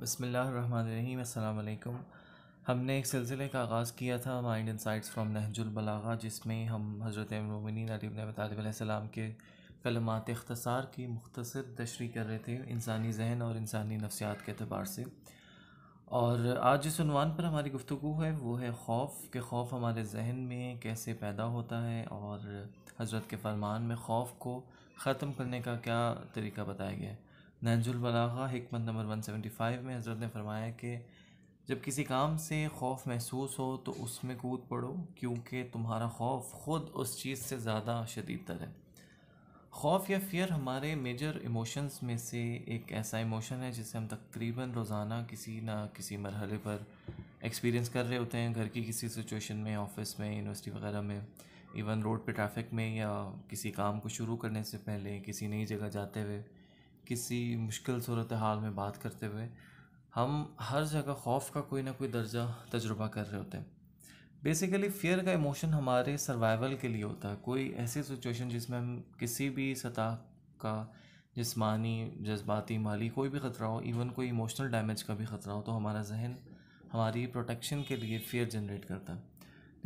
बसमिलीम अल्लाम हमने एक सिलसिले का आगाज़ किया था माइंड इनसाइट्स फ्राम नहजुलबलागा जिसमें हम हज़रत मोमिन अलीबलम के कलमात अख्तसार की मुख्तर तशरी कर रहे थे इंसानी जहन और इंसानी नफसियात के अतबार से और आज जिस अनवान पर हमारी गुफ्तु है वो है खौफ के खौफ हमारे जहन में कैसे पैदा होता है और हज़रत के फरमान में खौफ को ख़त्म करने का क्या तरीका बताया गया है बलागा हमत नंबर वन सेवेंटी फाइव में हज़रत ने फरमाया कि जब किसी काम से खौफ महसूस हो तो उसमें कूद पड़ो क्योंकि तुम्हारा खौफ ख़ुद उस चीज़ से ज़्यादा शदीद तर है खौफ या फियर हमारे मेजर इमोशंस में से एक ऐसा इमोशन है जिसे हम तकरीबन रोज़ाना किसी ना किसी मरहले पर एक्सपीरियंस कर रहे होते हैं घर की किसी सिचुएशन में ऑफिस में यूनिवर्सिटी वगैरह में इवन रोड पे ट्रैफिक में या किसी काम को शुरू करने से पहले किसी नई जगह जाते हुए किसी मुश्किल सूरत हाल में बात करते हुए हम हर जगह खौफ का कोई ना कोई दर्जा तजुर्बा कर रहे होते हैं बेसिकली फियर का इमोशन हमारे सर्वाइवल के लिए होता है कोई ऐसी सिचुएशन जिसमें हम किसी भी सतह का जिसमानी जज्बाती माली कोई भी ख़तरा हो इवन कोई इमोशनल डैमेज का भी ख़तरा हो तो हमारा जहन हमारी प्रोटेक्शन के लिए फियर जनरेट करता है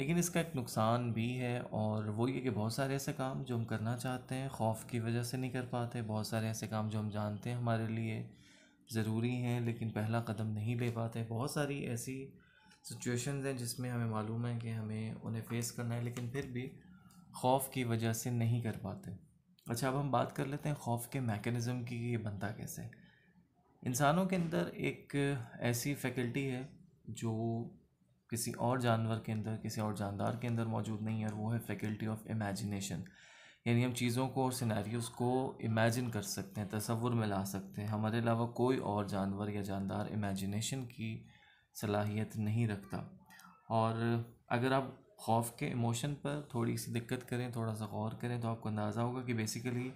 लेकिन इसका एक नुकसान भी है और वो ये कि बहुत सारे ऐसे काम जो हम करना चाहते हैं खौफ की वजह से नहीं कर पाते बहुत सारे ऐसे काम जो हम जानते हैं हमारे लिए ज़रूरी हैं लेकिन पहला कदम नहीं ले पाते बहुत सारी ऐसी सिचुएशंस हैं जिसमें हमें मालूम है कि हमें उन्हें फ़ेस करना है लेकिन फिर भी खौफ की वजह से नहीं कर पाते अच्छा अब हम बात कर लेते हैं खौफ के मैकेनिज़्म की ये बनता कैसे इंसानों के अंदर एक ऐसी फैकल्टी है जो किसी और जानवर के अंदर किसी और जानदार के अंदर मौजूद नहीं है और वो है फैकल्टी ऑफ इमेजिनेशन यानी हम चीज़ों को और सिनेरियोस को इमेजिन कर सकते हैं तस्वुर में ला सकते हैं हमारे अलावा कोई और जानवर या जानदार इमेजिनेशन की सलाहियत नहीं रखता और अगर आप खौफ के इमोशन पर थोड़ी सी दिक्कत करें थोड़ा सा गौर करें तो आपको अंदाज़ा होगा कि basically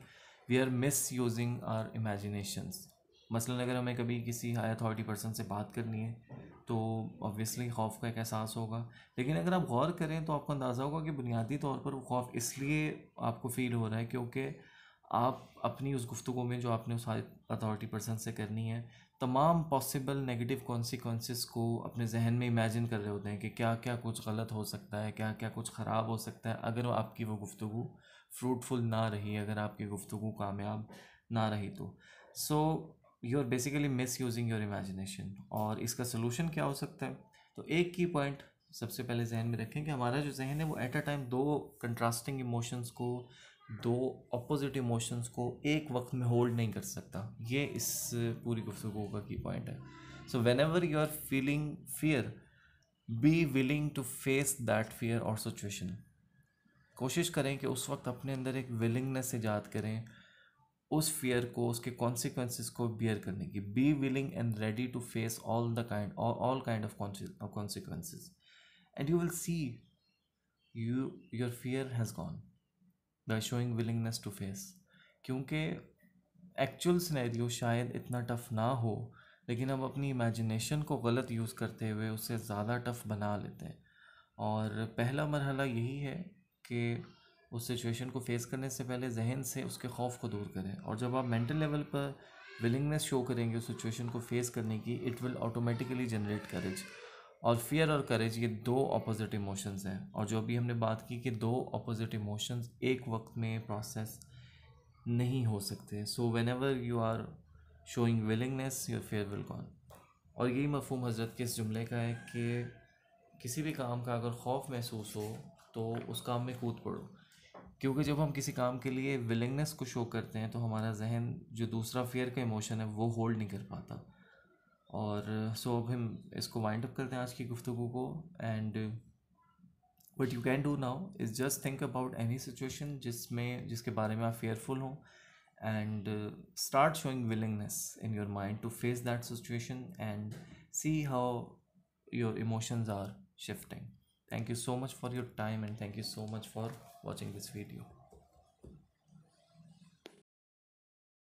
we are misusing our imaginations मसलन अगर हमें कभी किसी हाई अथॉरिटी पर्सन से बात करनी है तो ऑब्वियसली खौफ का एक एहसास होगा लेकिन अगर आप गौर करें तो आपको अंदाज़ा होगा कि बुनियादी तौर पर वो खौफ इसलिए आपको फ़ील हो रहा है क्योंकि आप अपनी उस गुफ्तु में जो आपने उस हाई अथॉरिटी पर्सन से करनी है तमाम पॉसिबल नेगेटिव कॉन्सिक्वेंसेस को अपने जहन में इमेजिन कर रहे होते हैं कि क्या क्या कुछ गलत हो सकता है क्या क्या कुछ ख़राब हो सकता है अगर आपकी वो गुफ्तु फ्रूटफुल ना रही अगर आपकी गुफ्तु कामयाब ना रही तो so so, you are basically misusing your imagination और इसका सोल्यूशन क्या हो सकता है तो एक की पॉइंट सबसे पहले जहन में रखें कि हमारा जो जहन है वो एट अ टाइम दो कंट्रास्टिंग इमोशंस को दो अपोजिट इमोशंस को एक वक्त में होल्ड नहीं कर सकता ये इस पूरी गुफ्तु का की पॉइंट है so whenever you are feeling fear be willing to face that fear और सिचुएशन कोशिश करें कि उस वक्त अपने अंदर एक विलिंगनेस ईजाद करें उस फियर को उसके कॉन्सिक्वेंसेस को बियर करने की be willing and ready to face all the kind all kind of consequences and you will see you your fear has gone by showing willingness to face क्योंकि actual scenario शायद इतना tough ना हो लेकिन हम अपनी इमेजिनेशन को गलत यूज़ करते हुए उसे ज़्यादा टफ बना लेते हैं और पहला मरहला यही है कि उस सिचुएशन को फेस करने से पहले जहन से उसके खौफ को दूर करें और जब आप मेंटल लेवल पर विलिंगनेस शो करेंगे उस सिचुएशन को फेस करने की it will automatically generate courage और फियर और करेज ये दो अपोजिट इमोशंस हैं और जो अभी हमने बात की कि दो अपोजिट इमोशंस एक वक्त में प्रोसेस नहीं हो सकते so whenever you are showing willingness your fear will gone और यही मफहम हजरत के इस जुमले का है कि किसी भी काम का अगर खौफ महसूस हो तो उस काम में कूद पड़ो क्योंकि जब हम किसी काम के लिए विलिंगनेस को शो करते हैं तो हमारा जहन जो दूसरा फेयर का इमोशन है वो होल्ड नहीं कर पाता और सो अब हम इसको वाइंड अप करते हैं आज की गुफ्तु को and what you can do now is just think about any situation जिसमें जिसके बारे में आप फेयरफुल हों and start showing willingness in your mind to face that situation and see how your emotions are shifting thank you so much for your time and thank you so much for watching this video